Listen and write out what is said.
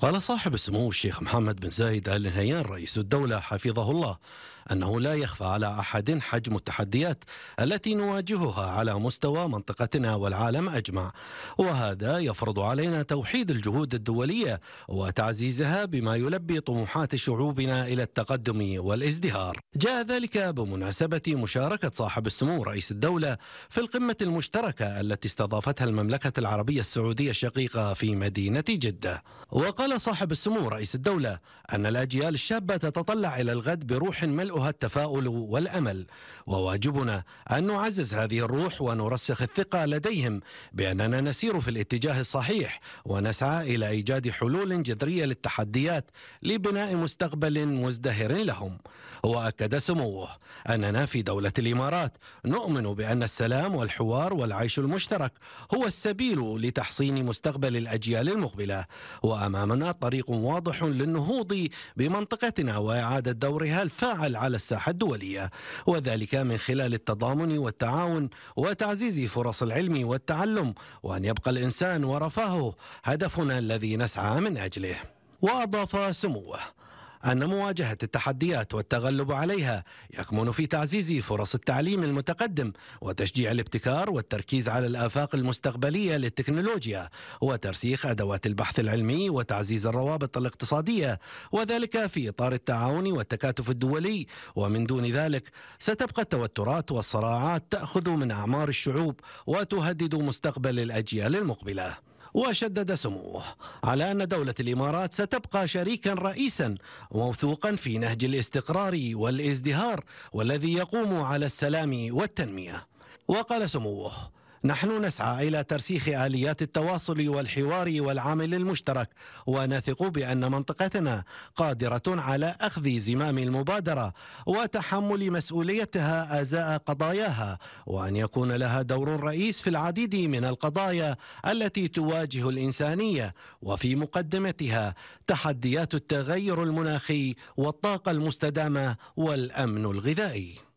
قال صاحب السمو الشيخ محمد بن زايد آل نهيان رئيس الدولة حفظه الله انه لا يخفى على احد حجم التحديات التي نواجهها على مستوى منطقتنا والعالم اجمع وهذا يفرض علينا توحيد الجهود الدوليه وتعزيزها بما يلبي طموحات شعوبنا الى التقدم والازدهار جاء ذلك بمناسبه مشاركه صاحب السمو رئيس الدوله في القمه المشتركه التي استضافتها المملكه العربيه السعوديه الشقيقه في مدينه جده وقال صاحب السمو رئيس الدوله ان الاجيال الشابه تتطلع الى الغد بروح ملء ملؤها التفاؤل والامل وواجبنا ان نعزز هذه الروح ونرسخ الثقه لديهم باننا نسير في الاتجاه الصحيح ونسعى الى ايجاد حلول جذريه للتحديات لبناء مستقبل مزدهر لهم واكد سموه اننا في دوله الامارات نؤمن بان السلام والحوار والعيش المشترك هو السبيل لتحصين مستقبل الاجيال المقبله وامامنا طريق واضح للنهوض بمنطقتنا واعاده دورها الفاعل على الساحه الدوليه وذلك من خلال التضامن والتعاون وتعزيز فرص العلم والتعلم وان يبقى الانسان ورفاهه هدفنا الذي نسعى من اجله واضاف سموه أن مواجهة التحديات والتغلب عليها يكمن في تعزيز فرص التعليم المتقدم وتشجيع الابتكار والتركيز على الآفاق المستقبلية للتكنولوجيا وترسيخ أدوات البحث العلمي وتعزيز الروابط الاقتصادية وذلك في إطار التعاون والتكاتف الدولي ومن دون ذلك ستبقى التوترات والصراعات تأخذ من أعمار الشعوب وتهدد مستقبل الأجيال المقبلة وشدد سموه على أن دولة الإمارات ستبقى شريكا رئيسا موثوقا في نهج الاستقرار والازدهار والذي يقوم على السلام والتنمية وقال سموه نحن نسعى إلى ترسيخ آليات التواصل والحوار والعمل المشترك ونثق بأن منطقتنا قادرة على أخذ زمام المبادرة وتحمل مسؤوليتها أزاء قضاياها وأن يكون لها دور رئيس في العديد من القضايا التي تواجه الإنسانية وفي مقدمتها تحديات التغير المناخي والطاقة المستدامة والأمن الغذائي